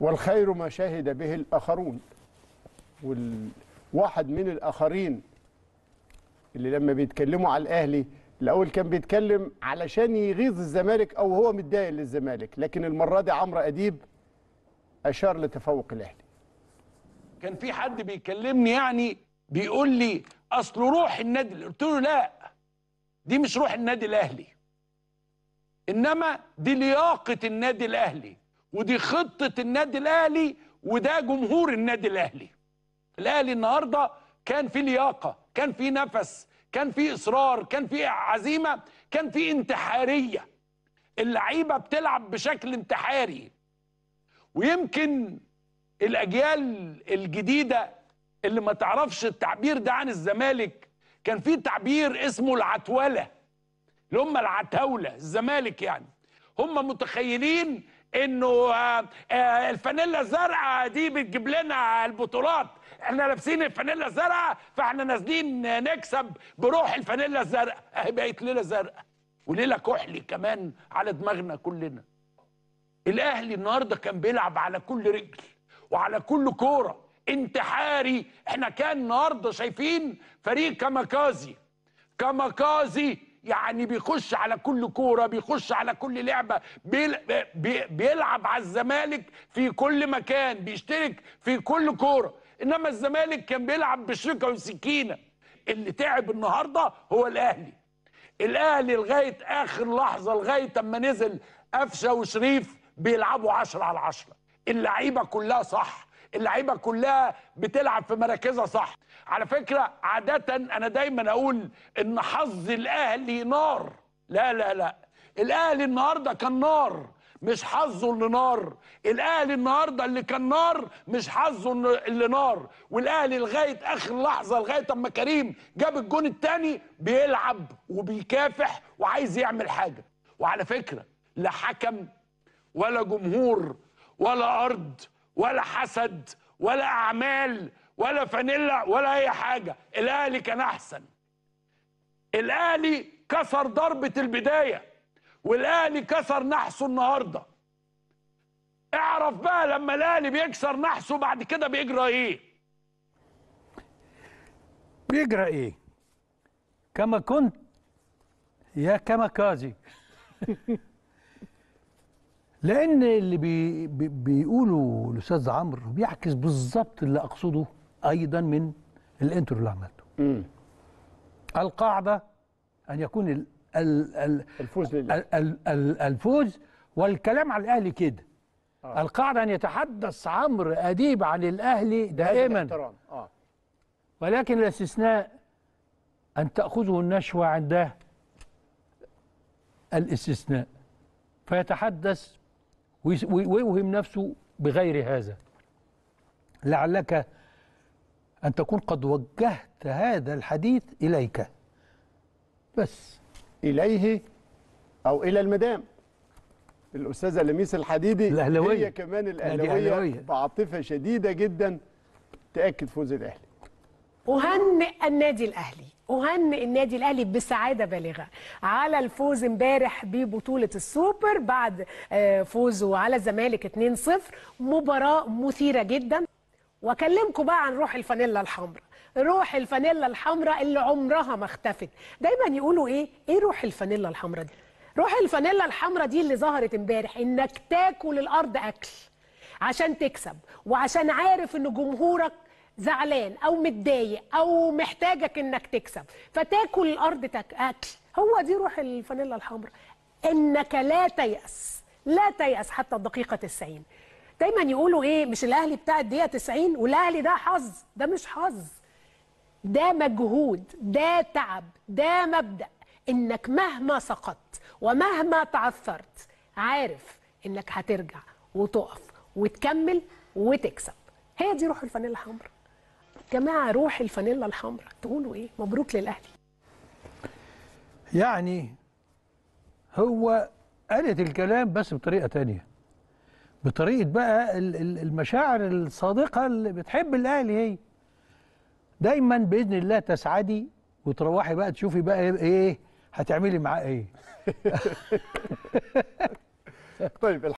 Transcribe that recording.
والخير ما شهد به الآخرون والواحد من الآخرين اللي لما بيتكلموا على الأهلي الأول كان بيتكلم علشان يغيظ الزمالك أو هو متضايق للزمالك لكن المرة دي عمرو أديب أشار لتفوق الأهلي كان في حد بيكلمني يعني بيقول لي أصل روح النادي قلت له لا دي مش روح النادي الأهلي إنما دي لياقة النادي الأهلي ودي خطه النادي الاهلي وده جمهور النادي الاهلي الاهلي النهارده كان في لياقه كان في نفس كان في اصرار كان في عزيمه كان في انتحاريه اللعيبه بتلعب بشكل انتحاري ويمكن الاجيال الجديده اللي ما تعرفش التعبير ده عن الزمالك كان في تعبير اسمه العتوله اللي هم العتاوله الزمالك يعني هم متخيلين انه آه، آه، الفانيلا الزرقاء دي بتجيب لنا البطولات احنا لابسين الفانيلا الزرقاء فاحنا نازلين نكسب بروح الفانيلا الزرقاء اهي بقت ليله زرقاء وليله كحلي كمان على دماغنا كلنا الاهلي النهارده كان بيلعب على كل رجل وعلى كل كوره انتحاري احنا كان النهارده شايفين فريق كاماكازي كاماكازي يعني بيخش على كل كوره بيخش على كل لعبه بيلعب على الزمالك في كل مكان بيشترك في كل كوره انما الزمالك كان بيلعب بشركه وسكينه اللي تعب النهارده هو الاهلي الاهلي لغايه اخر لحظه لغايه اما نزل قفشه وشريف بيلعبوا 10 على 10 اللعيبه كلها صح اللعيبه كلها بتلعب في مراكزها صح على فكره عاده انا دايما اقول ان حظ الاهلي نار لا لا لا الاهلي النهارده كان نار مش حظه اللي نار الاهلي النهارده اللي كان نار مش حظه اللي نار والاهلي لغايه اخر لحظه لغايه اما كريم جاب الجون الثاني بيلعب وبيكافح وعايز يعمل حاجه وعلى فكره لا حكم ولا جمهور ولا ارض ولا حسد ولا اعمال ولا فانيلا ولا اي حاجه الاهلي كان احسن الاهلي كسر ضربه البدايه والاهلي كسر نحسه النهارده اعرف بقى لما الاهلي بيكسر نحسه بعد كده بيجرى ايه بيجرى ايه كما كنت يا كازي لان اللي بي بي بيقوله الاستاذ عمرو بيعكس بالظبط اللي اقصده ايضا من الانترو اللي عملته مم. القاعده ان يكون ال ال ال الفوز الـ ال ال الفوز والكلام على الاهلي كده آه. القاعده ان يتحدث عمرو اديب عن الاهلي دائما آه. ولكن الاستثناء ان تاخذه النشوه عنده الاستثناء فيتحدث ويوهم نفسه بغير هذا لعلك أن تكون قد وجهت هذا الحديث إليك بس إليه أو إلى المدام الأستاذة لميس الحديدي الأهلوية. هي كمان الأهلوية بعاطفة شديدة جدا تأكد فوز الأهلي أهنئ النادي الأهلي أهنئ النادي الأهلي بسعادة بالغة على الفوز امبارح ببطولة السوبر بعد آه، فوزه على الزمالك 2-0 مباراة مثيرة جدا وأكلمكم بقى عن روح الفانيلا الحمراء روح الفانيلا الحمراء اللي عمرها ما اختفت دايما يقولوا إيه إيه روح الفانيلا الحمراء دي روح الفانيلا الحمراء دي اللي ظهرت امبارح إنك تاكل الأرض أكل عشان تكسب وعشان عارف إن جمهورك زعلان او متضايق او محتاجك انك تكسب فتاكل الارض اكل هو دي روح الفانيلا الحمراء انك لا تيأس لا تيأس حتى الدقيقة 90 دايما يقولوا ايه مش الاهلي بتاع الدقيقة 90 والاهلي ده حظ ده مش حظ ده مجهود ده تعب ده مبدأ انك مهما سقطت ومهما تعثرت عارف انك هترجع وتقف وتكمل وتكسب هي دي روح الفانيلا الحمراء جماعه روح الفانيلا الحمراء تقولوا ايه مبروك للاهلي يعني هو قالت الكلام بس بطريقه تانية بطريقه بقى المشاعر الصادقه اللي بتحب الاهلي هي دايما باذن الله تسعدي وتروحي بقى تشوفي بقى ايه هتعملي معاه ايه طيب